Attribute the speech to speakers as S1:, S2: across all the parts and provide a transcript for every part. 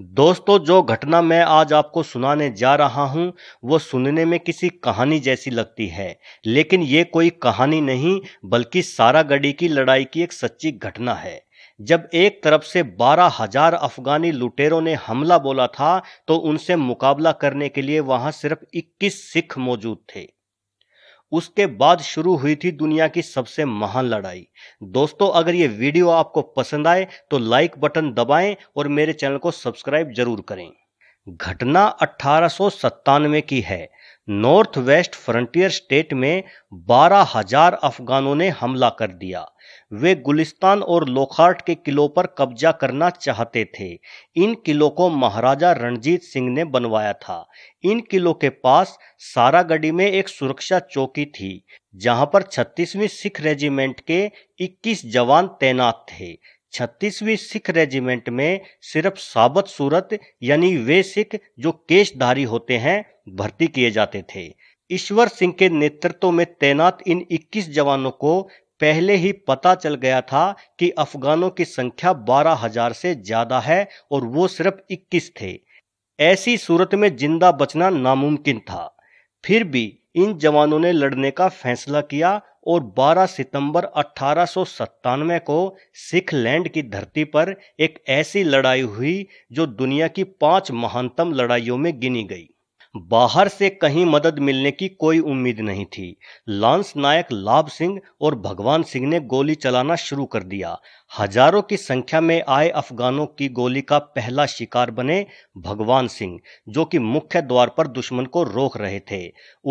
S1: दोस्तों जो घटना मैं आज आपको सुनाने जा रहा हूं वो सुनने में किसी कहानी जैसी लगती है लेकिन ये कोई कहानी नहीं बल्कि सारागढ़ी की लड़ाई की एक सच्ची घटना है जब एक तरफ से बारह हजार अफगानी लुटेरों ने हमला बोला था तो उनसे मुकाबला करने के लिए वहां सिर्फ 21 सिख मौजूद थे उसके बाद शुरू हुई थी दुनिया की सबसे महान लड़ाई दोस्तों अगर ये वीडियो आपको पसंद आए तो लाइक बटन दबाएं और मेरे चैनल को सब्सक्राइब जरूर करें घटना अठारह की है नॉर्थ वेस्ट फ्रंटियर स्टेट में 12,000 अफगानों ने हमला कर दिया वे गुलिस्तान और लोखाट के किलों पर कब्जा करना चाहते थे इन किलों को महाराजा रणजीत सिंह ने बनवाया था इन किलों के पास सारागढ़ी में एक सुरक्षा चौकी थी जहां पर 36वीं सिख रेजिमेंट के 21 जवान तैनात थे 36वीं सिख रेजिमेंट में सिर्फ साबत सूरत यानी वे सिख जो केशधारी होते हैं भर्ती किए जाते थे ईश्वर सिंह के नेतृत्व में तैनात इन 21 जवानों को पहले ही पता चल गया था कि अफगानों की संख्या बारह हजार से ज़्यादा है और वो सिर्फ इक्कीस थे ऐसी सूरत में जिंदा बचना नामुमकिन था फिर भी इन जवानों ने लड़ने का फैसला किया और 12 सितंबर अठारह को सिख लैंड की धरती पर एक ऐसी लड़ाई हुई जो दुनिया की पांच महानतम लड़ाइयों में गिनी गई बाहर से कहीं मदद मिलने की कोई उम्मीद नहीं थी लांस नायक लाभ सिंह और भगवान सिंह ने गोली चलाना शुरू कर दिया हजारों की संख्या में आए अफगानों की गोली का पहला शिकार बने भगवान सिंह जो कि मुख्य द्वार पर दुश्मन को रोक रहे थे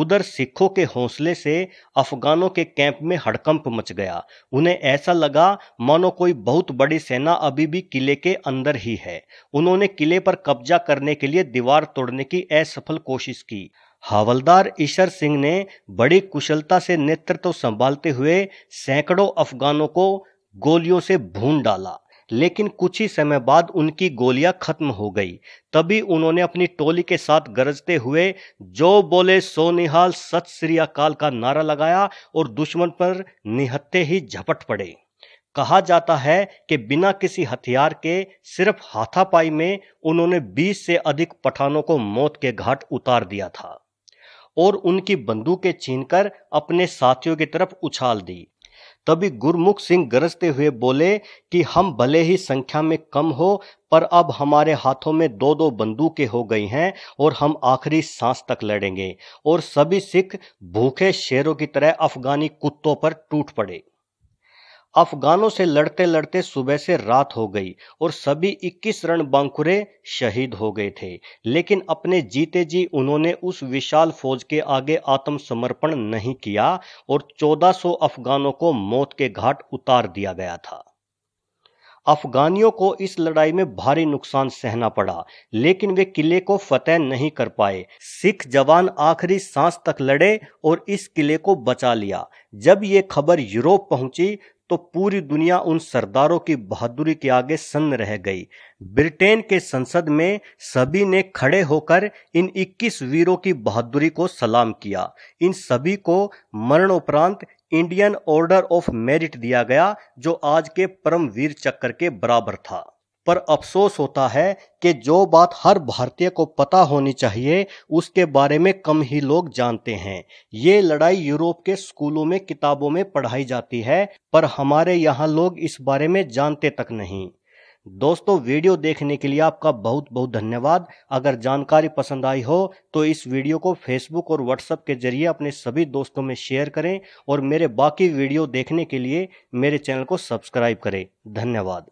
S1: उधर सिखों के हौसले से अफगानों के कैंप में हड़कंप मच गया उन्हें ऐसा लगा मानो कोई बहुत बड़ी सेना अभी भी किले के अंदर ही है उन्होंने किले पर कब्जा करने के लिए दीवार तोड़ने की असफल कोशिश की हवलदार ईशर सिंह ने बड़ी कुशलता से नेतृत्व संभालते हुए सैकड़ों अफगानों को गोलियों से भून डाला लेकिन कुछ ही समय बाद उनकी गोलियां खत्म हो गई तभी उन्होंने अपनी टोली के साथ गरजते हुए जो बोले सो निहाल सत श्री अकाल का नारा लगाया और दुश्मन पर निहत्ते ही झपट पड़े कहा जाता है कि बिना किसी हथियार के सिर्फ हाथापाई में उन्होंने 20 से अधिक पठानों को मौत के घाट उतार दिया था और उनकी बंदूकें छीनकर अपने साथियों की तरफ उछाल दी तभी गुरमुख सिंह गरजते हुए बोले कि हम भले ही संख्या में कम हो पर अब हमारे हाथों में दो दो बंदूकें हो गई हैं और हम आखिरी सांस तक लड़ेंगे और सभी सिख भूखे शेरों की तरह अफगानी कुत्तों पर टूट पड़े अफगानों से लड़ते लड़ते सुबह से रात हो गई और सभी 21 बांकुरे शहीद हो गए थे लेकिन अपने जीते जी उन्होंने उस विशाल फौज के आगे आत्मसमर्पण नहीं किया और 1400 अफगानों को मौत के घाट उतार दिया गया था अफगानियों को इस लड़ाई में भारी नुकसान सहना पड़ा लेकिन वे किले को फतेह नहीं कर पाए सिख जवान आखिरी सांस तक लड़े और इस किले को बचा लिया जब ये खबर यूरोप पहुंची तो पूरी दुनिया उन सरदारों की बहादुरी के आगे सन्न रह गई ब्रिटेन के संसद में सभी ने खड़े होकर इन 21 वीरों की बहादुरी को सलाम किया इन सभी को मरणोपरांत इंडियन ऑर्डर ऑफ मेरिट दिया गया जो आज के परम वीर चक्र के बराबर था पर अफसोस होता है कि जो बात हर भारतीय को पता होनी चाहिए उसके बारे में कम ही लोग जानते हैं ये लड़ाई यूरोप के स्कूलों में किताबों में पढ़ाई जाती है पर हमारे यहाँ लोग इस बारे में जानते तक नहीं दोस्तों वीडियो देखने के लिए आपका बहुत बहुत धन्यवाद अगर जानकारी पसंद आई हो तो इस वीडियो को फेसबुक और व्हाट्सएप के जरिए अपने सभी दोस्तों में शेयर करें और मेरे बाकी वीडियो देखने के लिए मेरे चैनल को सब्सक्राइब करें धन्यवाद